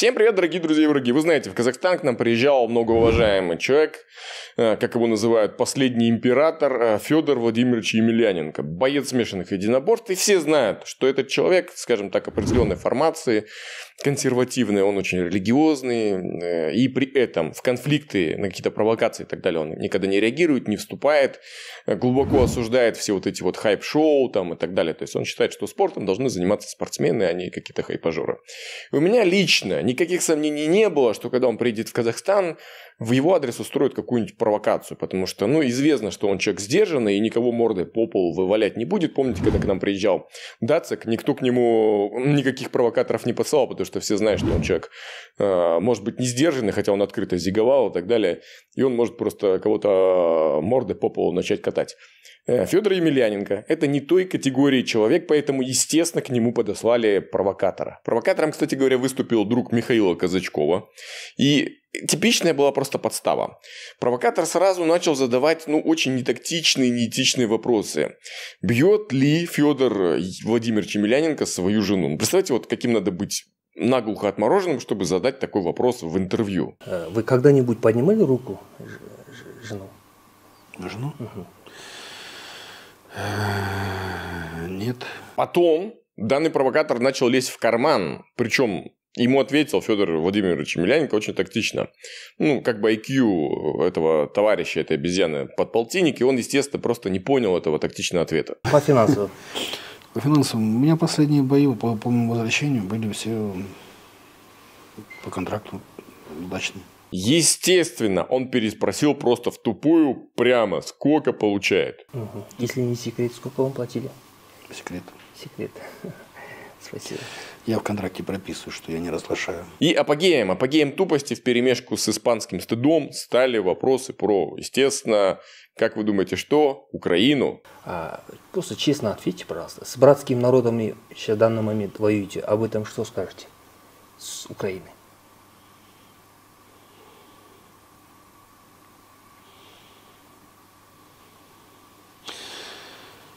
Всем привет, дорогие друзья и враги. Вы знаете, в Казахстан к нам приезжал многоуважаемый человек, э, как его называют, последний император э, Федор Владимирович Емельяненко, боец смешанных единоборств. И все знают, что этот человек, скажем так, определенной формации, консервативный, он очень религиозный, э, и при этом в конфликты, на какие-то провокации и так далее он никогда не реагирует, не вступает, глубоко осуждает все вот эти вот хайп-шоу там и так далее. То есть он считает, что спортом должны заниматься спортсмены, а не какие-то хайпажоры. У меня лично никаких сомнений не было, что когда он приедет в Казахстан, в его адрес устроят какую-нибудь провокацию, потому что, ну, известно, что он человек сдержанный и никого мордой по полу вывалять не будет. Помните, когда к нам приезжал Дацик, никто к нему ну, никаких провокаторов не посылал, потому что все знают, что он человек, э, может быть, не сдержанный, хотя он открыто зиговал и так далее, и он может просто кого-то э, мордой по полу начать катать. Э, Федор Емельяненко – это не той категории человек, поэтому, естественно, к нему подослали провокатора. Провокатором, кстати говоря, выступил друг Михаила Казачкова. И типичная была просто подстава. Провокатор сразу начал задавать, ну, очень нетактичные, неэтичные вопросы. Бьет ли Федор Владимирович Емельяненко свою жену? Ну, Представьте, вот каким надо быть наглухо отмороженным, чтобы задать такой вопрос в интервью. Э, вы когда-нибудь поднимали руку жену? жену? Угу. Нет. Потом данный провокатор начал лезть в карман, причем Ему ответил Федор Владимирович Миляненко очень тактично. Ну, как бы IQ этого товарища, этой обезьяны, подполтинник, и он, естественно, просто не понял этого тактичного ответа. По финансовым. По финансовым. У меня последние бои по моему возвращению были все по контракту удачные. Естественно, он переспросил просто в тупую прямо, сколько получает. Угу. Если не секрет, сколько вам платили? Секрет. Секрет. Спасибо. Я в контракте прописываю, что я не разглашаю. И апогеем, апогеем тупости в перемешку с испанским стыдом стали вопросы про, естественно, как вы думаете, что? Украину? А, просто честно ответьте, пожалуйста. С братским народом вы сейчас в данный момент воюете. Об а этом что скажете? С Украиной.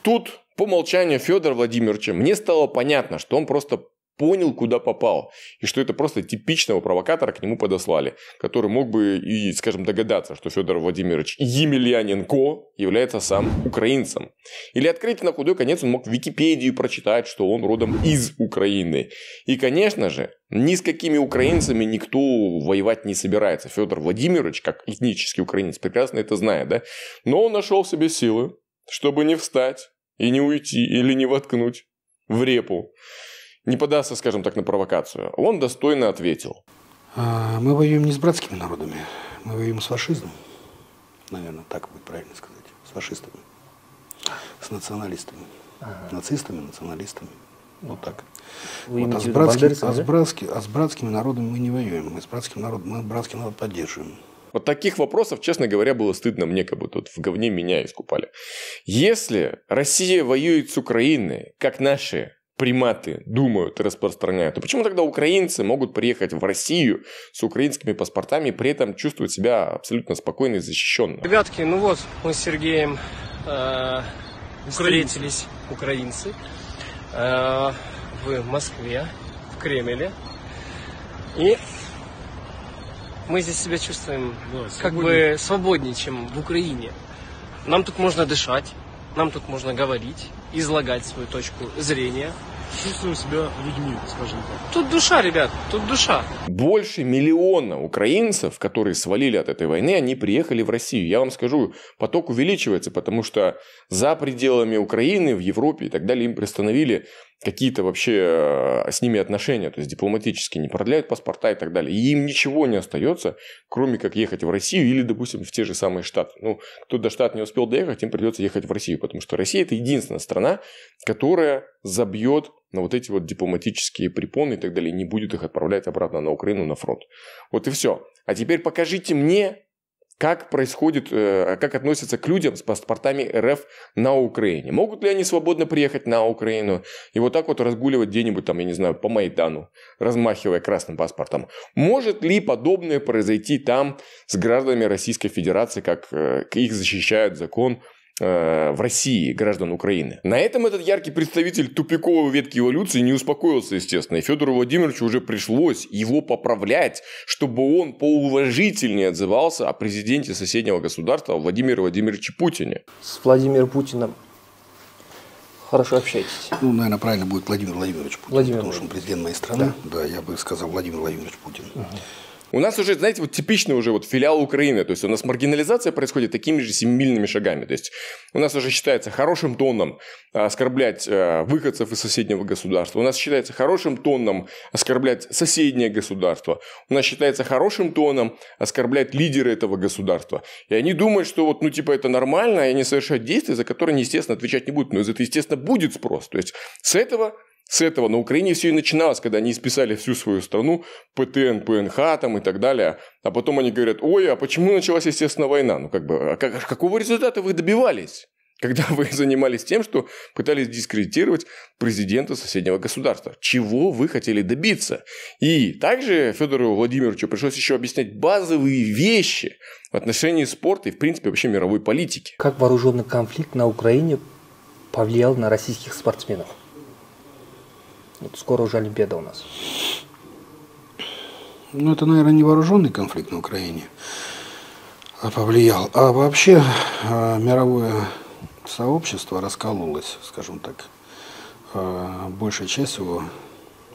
Тут по умолчанию Федора Владимировича мне стало понятно, что он просто понял, куда попал, и что это просто типичного провокатора к нему подослали, который мог бы и, скажем, догадаться, что Федор Владимирович Емельяненко является сам украинцем. Или открыть на худой конец он мог в Википедию прочитать, что он родом из Украины. И, конечно же, ни с какими украинцами никто воевать не собирается. Федор Владимирович, как этнический украинец, прекрасно это знает, да? Но он нашел в себе силы, чтобы не встать и не уйти, или не воткнуть в репу. Не податься, скажем так, на провокацию. Он достойно ответил. А, мы воюем не с братскими народами, мы воюем с фашизмом. Наверное, так будет правильно сказать. С фашистами. С националистами. Ага. Нацистами, националистами. Вот так. вот, а, с братскими, а, с братскими, а с братскими народами мы не воюем. Мы с братским народом, мы братский народ поддерживаем. Вот таких вопросов, честно говоря, было стыдно мне, как будто вот в говне меня искупали. Если Россия воюет с Украиной, как наши приматы думают и распространяют, то почему тогда украинцы могут приехать в Россию с украинскими паспортами и при этом чувствовать себя абсолютно спокойно и защищенно? Ребятки, ну вот, мы с Сергеем э, встретились, украинцы, э, в Москве, в Кремле. И мы здесь себя чувствуем да, как бы свободнее, чем в Украине. Нам тут можно дышать, нам тут можно говорить, излагать свою точку зрения. Чувствуем себя людьми, скажем так. Тут душа, ребят, тут душа. Больше миллиона украинцев, которые свалили от этой войны, они приехали в Россию. Я вам скажу, поток увеличивается, потому что за пределами Украины, в Европе и так далее им приостановили какие-то вообще э, с ними отношения, то есть дипломатически не продляют паспорта и так далее. И им ничего не остается, кроме как ехать в Россию или, допустим, в те же самые Штаты. Ну, кто до Штат не успел доехать, им придется ехать в Россию, потому что Россия – это единственная страна, которая забьет на вот эти вот дипломатические препоны и так далее, и не будет их отправлять обратно на Украину, на фронт. Вот и все. А теперь покажите мне, как происходит, э, как относятся к людям с паспортами РФ на Украине. Могут ли они свободно приехать на Украину и вот так вот разгуливать где-нибудь там, я не знаю, по Майдану, размахивая красным паспортом. Может ли подобное произойти там с гражданами Российской Федерации, как э, их защищает закон Э, в России граждан Украины. На этом этот яркий представитель тупиковой ветки эволюции не успокоился, естественно. И Федору Владимировичу уже пришлось его поправлять, чтобы он поуважительнее отзывался о президенте соседнего государства Владимире Владимировиче Путине. С Владимиром Путиным хорошо общаетесь. Ну, наверное, правильно будет Владимир Владимирович Путин, Владимир потому что он президент моей страны. Да, да я бы сказал Владимир Владимирович Путин. Угу. У нас уже, знаете, вот типичный уже вот филиал Украины. То есть у нас маргинализация происходит такими же семимильными шагами. То есть у нас уже считается хорошим тоном э, оскорблять э, выходцев из соседнего государства. У нас считается хорошим тоном оскорблять соседнее государство. У нас считается хорошим тоном оскорблять лидеры этого государства. И они думают, что вот, ну, типа, это нормально, и они совершают действия, за которые они, естественно, отвечать не будут. Но из этого, естественно, будет спрос. То есть с этого с этого на Украине все и начиналось, когда они списали всю свою страну, ПТН, ПНХ там и так далее. А потом они говорят, ой, а почему началась, естественно, война? Ну, как бы, а какого результата вы добивались? когда вы занимались тем, что пытались дискредитировать президента соседнего государства. Чего вы хотели добиться? И также Федору Владимировичу пришлось еще объяснять базовые вещи в отношении спорта и, в принципе, вообще мировой политики. Как вооруженный конфликт на Украине повлиял на российских спортсменов? Вот скоро уже Олимпиада у нас. Ну, это, наверное, не вооруженный конфликт на Украине а повлиял. А вообще а, мировое сообщество раскололось, скажем так. А, большая часть его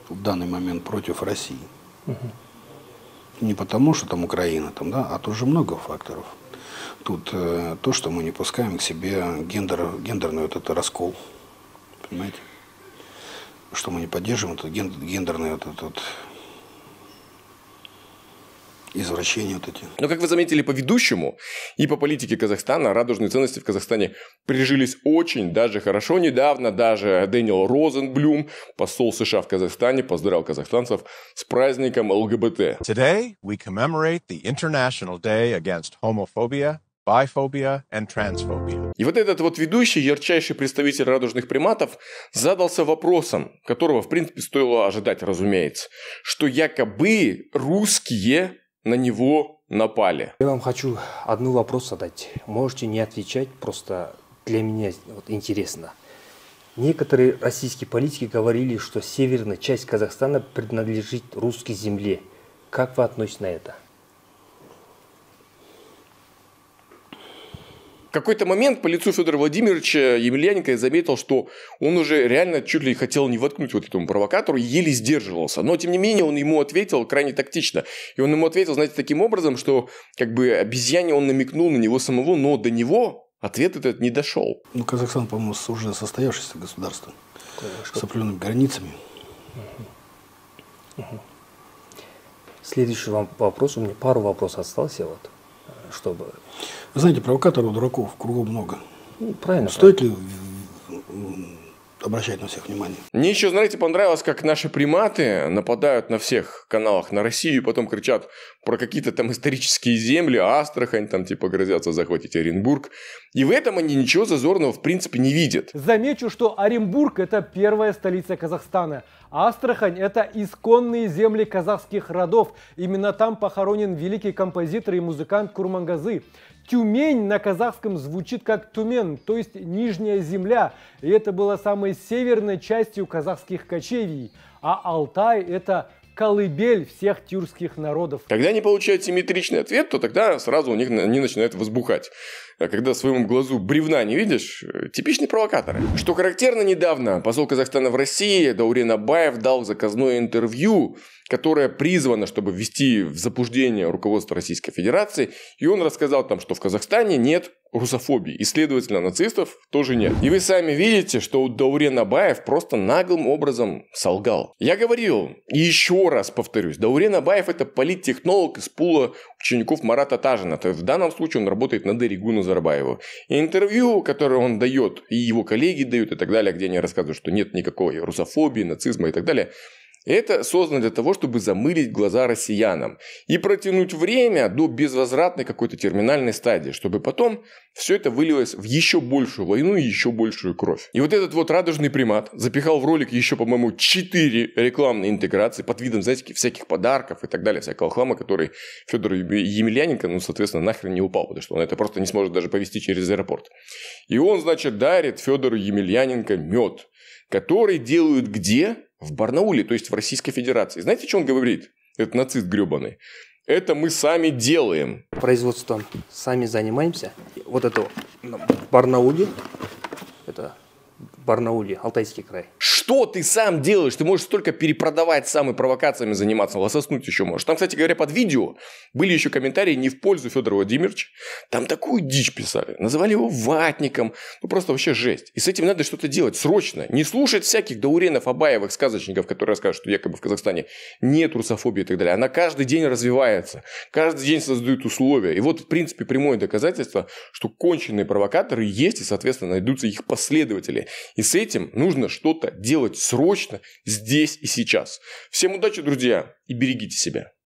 в данный момент против России. Угу. Не потому, что там Украина, там, да, а тут же много факторов. Тут э, то, что мы не пускаем к себе гендер, гендерный вот этот раскол. Понимаете? что мы не поддерживаем, это гендерные вот этот вот извращения вот эти. Но, как вы заметили по ведущему и по политике Казахстана, радужные ценности в Казахстане прижились очень даже хорошо. Недавно даже Дэниел Розенблюм, посол США в Казахстане, поздравил казахстанцев с праздником ЛГБТ. Today we commemorate the International Day Against Homophobia biphobia and transphobia. И вот этот вот ведущий, ярчайший представитель радужных приматов, задался вопросом, которого, в принципе, стоило ожидать, разумеется, что якобы русские на него напали. Я вам хочу одну вопрос задать. Можете не отвечать, просто для меня вот интересно. Некоторые российские политики говорили, что северная часть Казахстана принадлежит русской земле. Как вы относитесь на это? какой-то момент по лицу Федора Владимировича Емельяненко я заметил, что он уже реально чуть ли хотел не воткнуть вот этому провокатору, еле сдерживался. Но, тем не менее, он ему ответил крайне тактично. И он ему ответил, знаете, таким образом, что как бы обезьяне он намекнул на него самого, но до него ответ этот не дошел. Ну, Казахстан, по-моему, уже состоявшееся государство Конечно. с определенными границами. Следующий вам вопрос, у меня пару вопросов остался. Вот чтобы... Вы знаете, провокаторов, дураков кругом много. Ну, правильно. Стоит правильно. ли обращает на всех внимание. Мне еще, знаете, понравилось, как наши приматы нападают на всех каналах на Россию и потом кричат про какие-то там исторические земли, Астрахань, там типа грозятся захватить Оренбург. И в этом они ничего зазорного в принципе не видят. Замечу, что Оренбург – это первая столица Казахстана. Астрахань – это исконные земли казахских родов. Именно там похоронен великий композитор и музыкант Курмангазы. Тюмень на казахском звучит как Тумен, то есть Нижняя земля, и это было самой северной частью казахских кочевий, а Алтай – это колыбель всех тюркских народов. Когда они получают симметричный ответ, то тогда сразу у них они начинают возбухать. А когда своему глазу бревна не видишь, э, типичные провокаторы. Что характерно, недавно посол Казахстана в России Даурен Абаев дал заказное интервью, которое призвано, чтобы ввести в заблуждение руководство Российской Федерации, и он рассказал там, что в Казахстане нет русофобии, и, следовательно, нацистов тоже нет. И вы сами видите, что Даурен Абаев просто наглым образом солгал. Я говорил, и еще раз повторюсь, Даурен Абаев это политтехнолог из пула учеников Марата Тажина. То есть в данном случае он работает на Дерегу Назарбаеву. И интервью, которое он дает, и его коллеги дают, и так далее, где они рассказывают, что нет никакой русофобии, нацизма и так далее, это создано для того, чтобы замылить глаза россиянам и протянуть время до безвозвратной какой-то терминальной стадии, чтобы потом все это вылилось в еще большую войну и еще большую кровь. И вот этот вот радужный примат запихал в ролик еще, по-моему, 4 рекламные интеграции под видом, знаете, всяких подарков и так далее, всякого хлама, который Федор Емельяненко, ну, соответственно, нахрен не упал, потому что он это просто не сможет даже повести через аэропорт. И он, значит, дарит Федору Емельяненко мед, который делают где? В Барнауле, то есть в Российской Федерации. Знаете, что он говорит? Это нацист гребаный. Это мы сами делаем. Производством сами занимаемся. Вот это ну, в Барнауле, это Барнауле, Алтайский край. Что ты сам делаешь? Ты можешь только перепродавать сам и провокациями заниматься, лососнуть еще можешь. Там, кстати говоря, под видео были еще комментарии не в пользу Федора Владимировича. Там такую дичь писали. Называли его ватником. Ну, просто вообще жесть. И с этим надо что-то делать срочно. Не слушать всяких дауренов, абаевых, сказочников, которые расскажут, что якобы в Казахстане нет русофобии и так далее. Она каждый день развивается. Каждый день создают условия. И вот, в принципе, прямое доказательство, что конченые провокаторы есть, и, соответственно, найдутся их последователи. И с этим нужно что-то делать срочно, здесь и сейчас. Всем удачи, друзья, и берегите себя.